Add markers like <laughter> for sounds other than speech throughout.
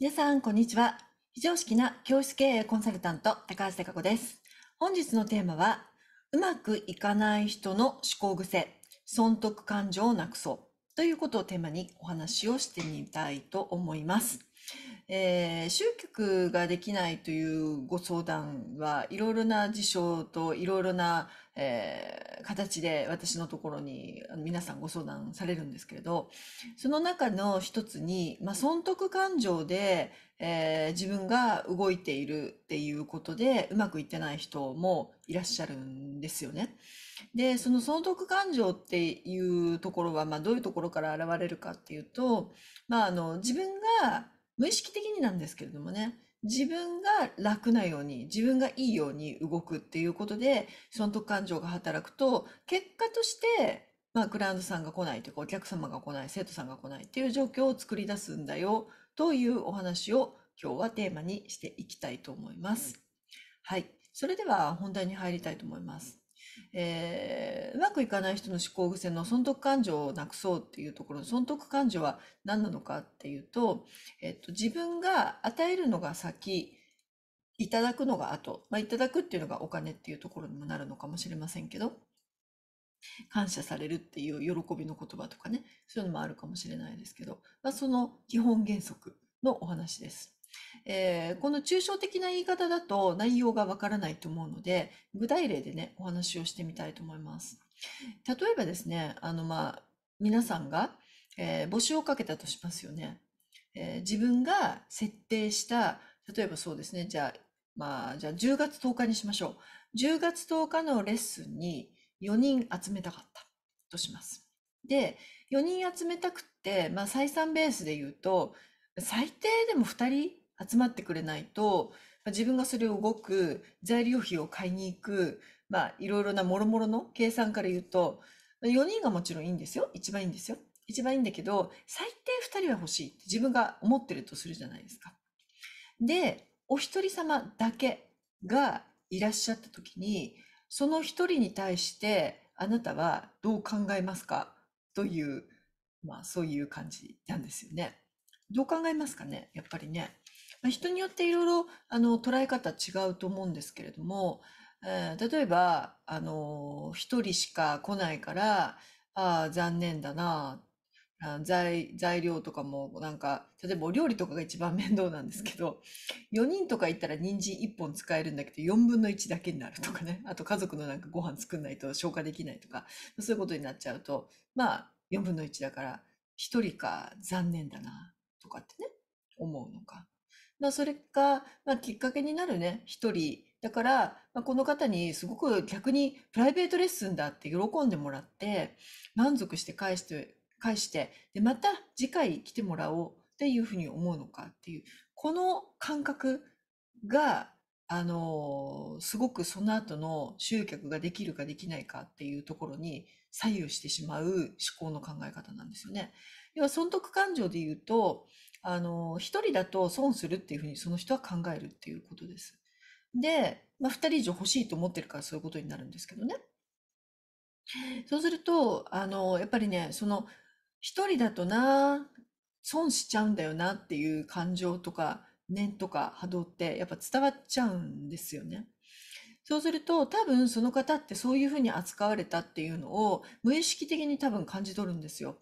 皆さん、こんにちは。非常識な教室経営コンサルタント、高橋貴子です。本日のテーマは、うまくいかない人の思考癖、損得感情をなくそうということをテーマにお話をしてみたいと思います。えー、集客ができないというご相談はいろいろな事象といろいろなえー、形で私のところに皆さんご相談されるんですけれど、その中の一つに、まあ、損得感情で、えー、自分が動いているっていうことでうまくいってない人もいらっしゃるんですよね。で、その損得感情っていうところは、まあ、どういうところから現れるかっていうと、まあ、あの、自分が無意識的になんですけれどもね、自分が楽なように、自分がいいように動くっていうことで、損得感情が働くと、結果として、まあ、クライアントさんが来ないというか、お客様が来ない、生徒さんが来ないっていう状況を作り出すんだよ、というお話を今日はテーマにしていきたいと思います。はい。それでは本題に入りたいと思います。えー、うまくいかない人の思考癖の損得感情をなくそうっていうところの損得感情は何なのかっていうと、えっと、自分が与えるのが先、いただくのが後、まあ、いただくっていうのがお金っていうところにもなるのかもしれませんけど、感謝されるっていう喜びの言葉とかね、そういうのもあるかもしれないですけど、まあ、その基本原則のお話です。えー、この抽象的な言い方だと内容がわからないと思うので、具体例でね、お話をしてみたいと思います。例えばですね、あの、まあ、皆さんが、えー、募集をかけたとしますよね。えー、自分が設定した、例えばそうですね、じゃあ、まあ、じゃあ10月10日にしましょう。10月10日のレッスンに4人集めたかったとします。で、4人集めたくって、まあ、採算ベースで言うと、最低でも2人集まってくれないと、まあ、自分がそれを動く、材料費を買いに行く、まあ、いろいろな諸々の計算から言うと、4人がもちろんいいんですよ。一番いいんですよ。一番いいんだけど、最低2人は欲しいって自分が思ってるとするじゃないですか。で、お一人様だけがいらっしゃった時に、その一人に対してあなたはどう考えますかという、まあそういう感じなんですよね。どう考えますかねやっぱりね。人によっていろいろあの捉え方違うと思うんですけれども、えー、例えば、あの、一人しか来ないから、ああ、残念だな、材、材料とかもなんか、例えばお料理とかが一番面倒なんですけど、4人とか行ったら人参1本使えるんだけど、4分の1だけになるとかね。あと家族のなんかご飯作んないと消化できないとか、そういうことになっちゃうと、まあ、4分の1だから、1人か残念だな、とかってね、思うのか。まあ、それが、まあ、きっかけになるね、一人。だから、まあ、この方にすごく逆にプライベートレッスンだって喜んでもらって、満足して返して、返して、で、また次回来てもらおうっていうふうに思うのかっていう、この感覚が、あのすごくその後の集客ができるかできないかっていうところに左右してしまう思考の考え方なんですよね。要は損得感情で言うと、あの、一人だと損するっていうふうにその人は考えるっていうことです。で、まあ、二人以上欲しいと思ってるからそういうことになるんですけどね。そうすると、あの、やっぱりね、その、一人だとな、損しちゃうんだよなっていう感情とか、念とか波動ってやっぱ伝わっちゃうんですよね。そうすると多分その方ってそういうふうに扱われたっていうのを無意識的に多分感じ取るんですよ。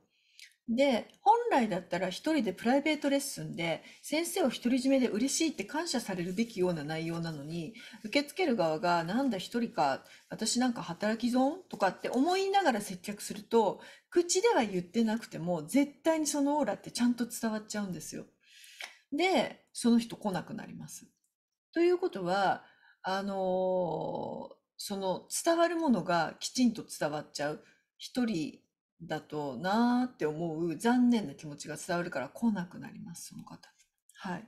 で、本来だったら一人でプライベートレッスンで先生を独り占めで嬉しいって感謝されるべきような内容なのに、受け付ける側がなんだ一人か、私なんか働き損とかって思いながら接客すると、口では言ってなくても絶対にそのオーラってちゃんと伝わっちゃうんですよ。で、その人来なくなります。ということは、あのー、その伝わるものがきちんと伝わっちゃう。一人だとなーって思う残念な気持ちが伝わるから来なくなります、その方はい。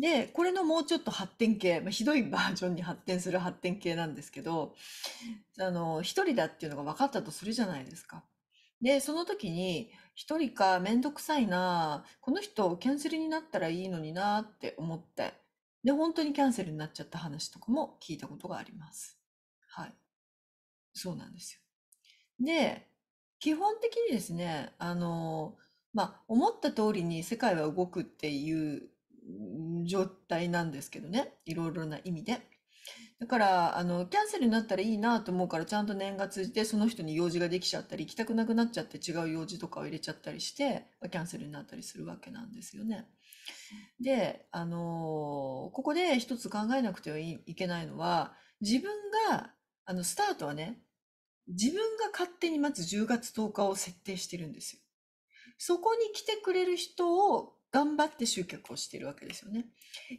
で、これのもうちょっと発展系、まあ、ひどいバージョンに発展する発展系なんですけど、あの、1人だっていうのが分かったとするじゃないですか。で、その時に、一人かめんどくさいなこの人キャンセルになったらいいのになって思って、で、本当にキャンセルになっちゃった話とかも聞いたことがあります。はい。そうなんですよ。で、基本的にですね、あの、まあ、思った通りに世界は動くっていう状態なんですけどね。いろいろな意味で。だから、あの、キャンセルになったらいいなと思うから、ちゃんと年が通じて、その人に用事ができちゃったり、行きたくなくなっちゃって違う用事とかを入れちゃったりして、キャンセルになったりするわけなんですよね。で、あのここで一つ考えなくてはいけないのは、自分が、あの、スタートはね、自分が勝手にまず10月10日を設定してるんですよ。そこに来てくれる人を頑張って集客をしてるわけですよね。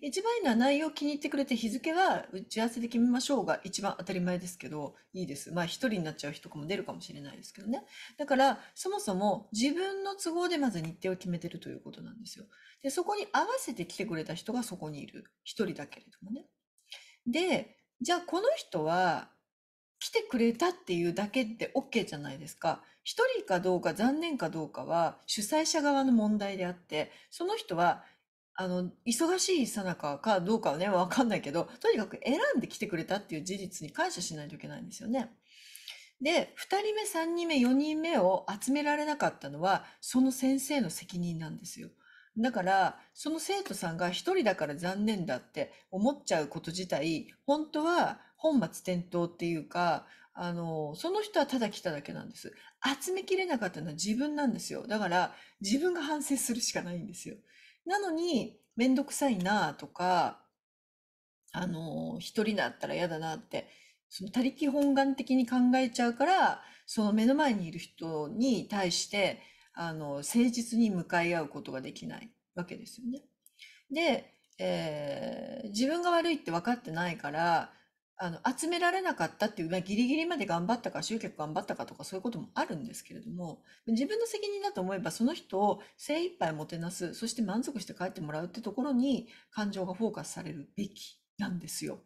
一番いいのは内容を気に入ってくれて日付は打ち合わせで決めましょうが一番当たり前ですけど、いいです。まあ一人になっちゃう人も出るかもしれないですけどね。だからそもそも自分の都合でまず日程を決めてるということなんですよ。で、そこに合わせて来てくれた人がそこにいる。一人だけれどもね。で、じゃあこの人は来てくれたっていうだけって OK じゃないですか。一人かどうか残念かどうかは主催者側の問題であって、その人は、あの、忙しいさなかかどうかはね、わかんないけど、とにかく選んで来てくれたっていう事実に感謝しないといけないんですよね。で、二人目、三人目、四人目を集められなかったのは、その先生の責任なんですよ。だから、その生徒さんが一人だから残念だって思っちゃうこと自体、本当は本末転倒っていうか、あの、その人はただ来ただけなんです。集めきれなかったのは自分なんですよ。だから、自分が反省するしかないんですよ。なのに、めんどくさいなとか、あの、一人だったら嫌だなって、その他力本願的に考えちゃうから、その目の前にいる人に対して、あの、誠実に向かい合うことができないわけですよね。で、えー、自分が悪いって分かってないから、あの、集められなかったっていう、まあ、ギリギリまで頑張ったか、集客頑張ったかとか、そういうこともあるんですけれども、自分の責任だと思えば、その人を精一杯もてなす、そして満足して帰ってもらうってところに、感情がフォーカスされるべきなんですよ。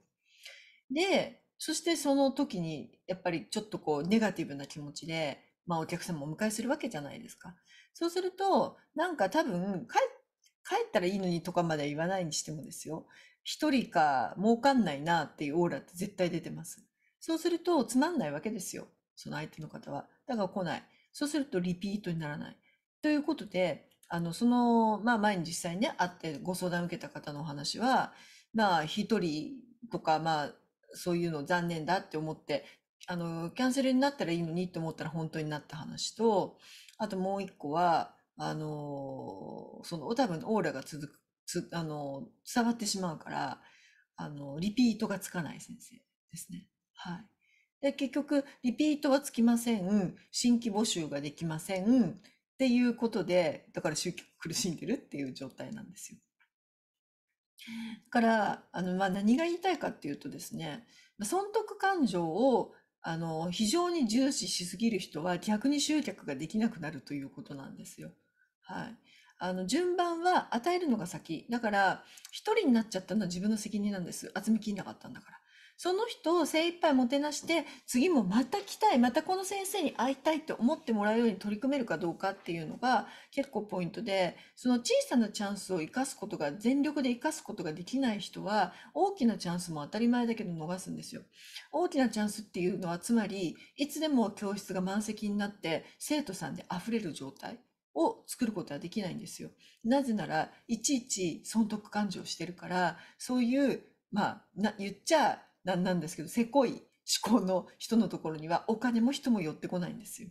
で、そしてその時に、やっぱりちょっとこう、ネガティブな気持ちで、まあ、お客様をお迎えするわけじゃないですか。そうすると、なんか多分、帰ったらいいのにとかまでは言わないにしてもですよ。一人か儲かんないなっていうオーラって絶対出てます。そうすると、つまんないわけですよ。その相手の方は。だから来ない。そうするとリピートにならない。ということで、あの、その、まあ前に実際にね、会ってご相談受けた方のお話は、まあ一人とか、まあそういうの残念だって思って、あの、キャンセルになったらいいのにって思ったら本当になった話と、あともう一個は、あの、その多分オーラが続くつあの伝わってしまうからあのリピートがつかない先生ですね。はい、で結局リピートはつきません新規募集ができませんっていうことでだから集客苦しんでるっていう状態なんですよ。だからあの、まあ、何が言いたいかっていうとですね損得感情をあの非常に重視しすぎる人は逆に集客ができなくなるということなんですよ。はい、あの順番は与えるのが先だから1人になっちゃったのは自分の責任なんです集めきんなかったんだからその人を精一杯もてなして次もまた来たいまたこの先生に会いたいって思ってもらうように取り組めるかどうかっていうのが結構ポイントでその小さなチャンスを生かすことが全力で生かすことができない人は大きなチャンスも当たり前だけど逃すんですよ。大きなチャンスっていうのはつまりいつでも教室が満席になって生徒さんで溢れる状態。を作ることはできないんですよ。なぜなら、いちいち損得感情してるから、そういう、まあ、言っちゃなんなんですけど、せこい思考の人のところにはお金も人も寄ってこないんですよ。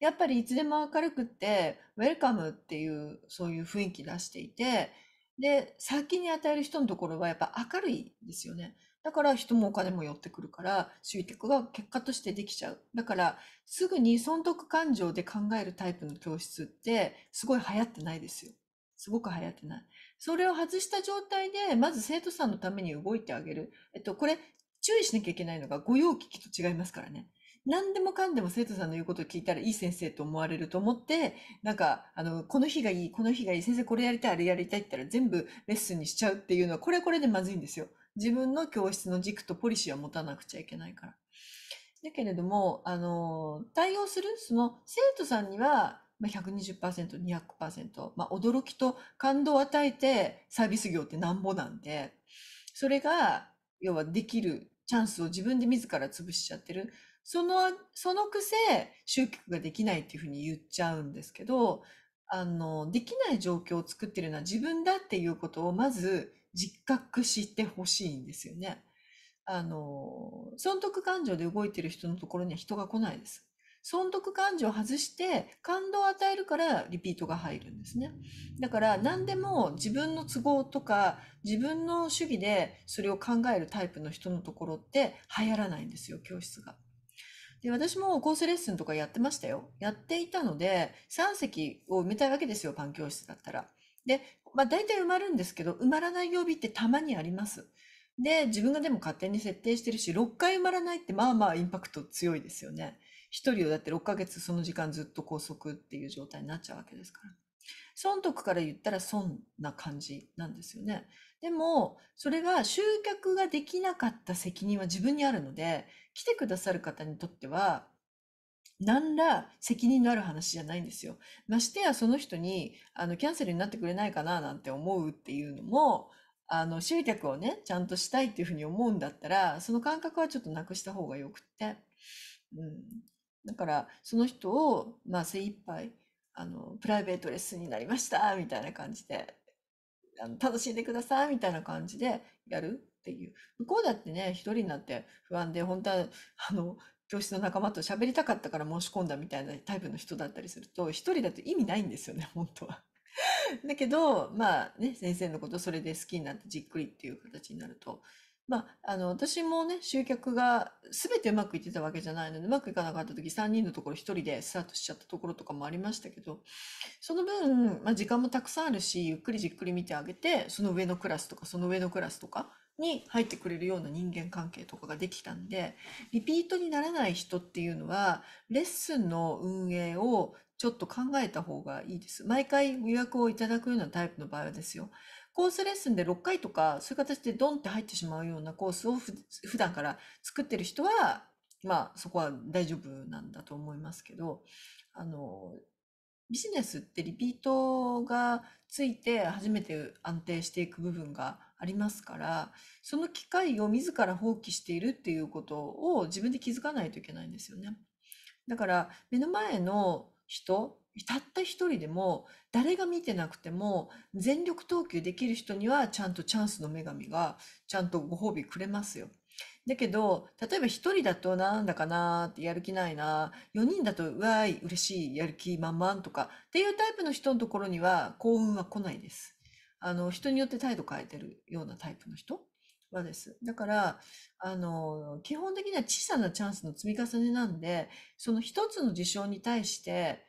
やっぱりいつでも明るくって、ウェルカムっていう、そういう雰囲気出していて、で、先に与える人のところはやっぱ明るいですよね。だから人もお金も寄ってくるから集客が結果としてできちゃう。だからすぐに損得感情で考えるタイプの教室ってすごい流行ってないですよ。すごく流行ってない。それを外した状態でまず生徒さんのために動いてあげる。えっと、これ注意しなきゃいけないのが御用聞きと違いますからね。何でもかんでも生徒さんの言うことを聞いたらいい先生と思われると思って、なんか、あの、この日がいい、この日がいい、先生これやりたい、あれやりたいって言ったら全部レッスンにしちゃうっていうのは、これはこれでまずいんですよ。自分の教室の軸とポリシーは持たなくちゃいけないから。だけれども、あの、対応する、その生徒さんには、120%、200%、まあ驚きと感動を与えてサービス業ってなんぼなんで、それが、要はできるチャンスを自分で自ら潰しちゃってる。その、そのくせ、集客ができないっていうふうに言っちゃうんですけど、あの、できない状況を作ってるのは自分だっていうことをまず自覚してほしいんですよね。あの、損得感情で動いてる人のところには人が来ないです。損得感情を外して感動を与えるからリピートが入るんですね。だから何でも自分の都合とか自分の主義でそれを考えるタイプの人のところって流行らないんですよ、教室が。で、私もコースレッスンとかやってましたよ。やっていたので、3席を埋めたいわけですよ、パン教室だったら。で、まあ、大体埋まるんですけど、埋まらない曜日ってたまにあります。で、自分がでも勝手に設定してるし、6回埋まらないってまあまあインパクト強いですよね。一人をだって6ヶ月その時間ずっと拘束っていう状態になっちゃうわけですから。損得から言ったら損な感じなんですよね。でも、それが集客ができなかった責任は自分にあるので、来てくださる方にとっては、何ら責任のある話じゃないんですよ。ましてやその人に、あの、キャンセルになってくれないかななんて思うっていうのも、あの、集客をね、ちゃんとしたいっていうふうに思うんだったら、その感覚はちょっとなくした方がよくて。うん。だから、その人を、まあ、精一杯、あの、プライベートレッスンになりました、みたいな感じで、あの楽しんでください、みたいな感じでやるっていう。向こうだってね、一人になって不安で、本当は、あの、教室の仲間と喋りたかったから申し込んだみたいなタイプの人だったりすると、一人だと意味ないんですよね、<laughs> 本当は。だけど、まあね、先生のことそれで好きになってじっくりっていう形になると、まあ、あの、私もね、集客が全てうまくいってたわけじゃないので、うまくいかなかった時3人のところ1人でスタートしちゃったところとかもありましたけど、その分、まあ、時間もたくさんあるし、ゆっくりじっくり見てあげて、その上のクラスとか、その上のクラスとかに入ってくれるような人間関係とかができたんで、リピートにならない人っていうのは、レッスンの運営をちょっと考えた方がいいです。毎回予約をいただくようなタイプの場合はですよ。コースレッスンで6回とか、そういう形でドンって入ってしまうようなコースをふ普段から作ってる人は、まあそこは大丈夫なんだと思いますけど、あの、ビジネスってリピートがついて初めて安定していく部分がありますから、その機会を自ら放棄しているっていうことを自分で気づかないといけないんですよね。だから目の前の人たった一人でも誰が見てなくても全力投球できる人にはちゃんとチャンスの女神がちゃんとご褒美くれますよ。だけど例えば一人だとなんだかなーってやる気ないな4人だとうわーい嬉しいやる気満々とかっていうタイプの人のところには幸運は来ないです。あの人によって態度変えてるようなタイプの人はです。だから、あの、基本的には小さなチャンスの積み重ねなんで、その一つの事象に対して、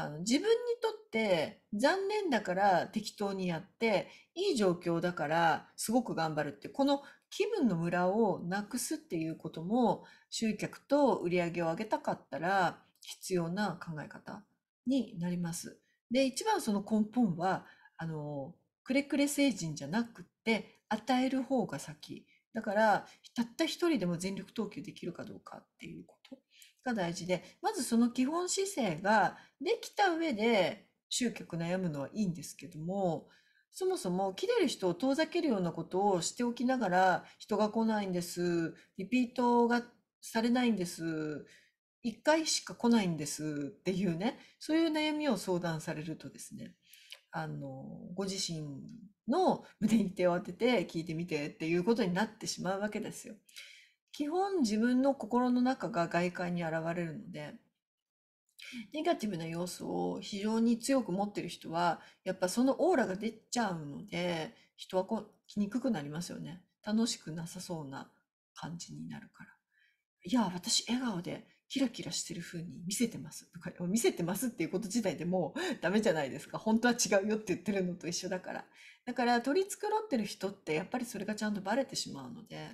あの自分にとって残念だから適当にやって、いい状況だからすごく頑張るって、この気分のムラをなくすっていうことも集客と売り上げを上げたかったら必要な考え方になります。で、一番その根本は、あの、くれくれ成人じゃなくって、与える方が先。だから、たった一人でも全力投球できるかどうかっていうこと。が大事で、まずその基本姿勢ができた上で集客悩むのはいいんですけども、そもそも切れる人を遠ざけるようなことをしておきながら、人が来ないんです、リピートがされないんです、一回しか来ないんですっていうね、そういう悩みを相談されるとですね、あの、ご自身の胸に手を当てて聞いてみてっていうことになってしまうわけですよ。基本自分の心の中が外界に現れるので、ネガティブな要素を非常に強く持ってる人は、やっぱそのオーラが出ちゃうので、人はこ来にくくなりますよね。楽しくなさそうな感じになるから。いや、私笑顔でキラキラしてる風に見せてますとか、見せてますっていうこと自体でもう <laughs> ダメじゃないですか。本当は違うよって言ってるのと一緒だから。だから取り繕ってる人ってやっぱりそれがちゃんとバレてしまうので、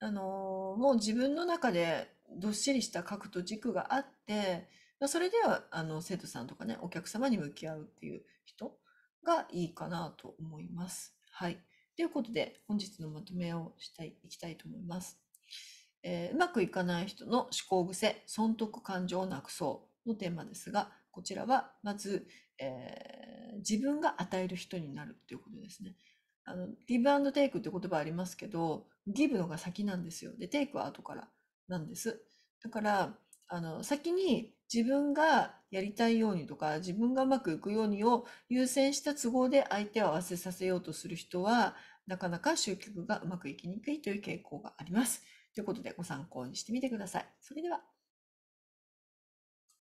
あのーもう自分の中でどっしりした核と軸があって、まあ、それではあの生徒さんとかね、お客様に向き合うっていう人がいいかなと思います。はい。ということで、本日のまとめをしたい、いきたいと思います。えーうまくいかない人の思考癖、損得感情をなくそうのテーマですが、こちらはまず、えー自分が与える人になるということですね。あの、ギブアンドテイクって言葉ありますけど、ギブのが先なんですよ。で、テイクは後からなんです。だから、あの、先に自分がやりたいようにとか、自分がうまくいくようにを優先した都合で相手を合わせさせようとする人は、なかなか集客がうまくいきにくいという傾向があります。ということでご参考にしてみてください。それでは。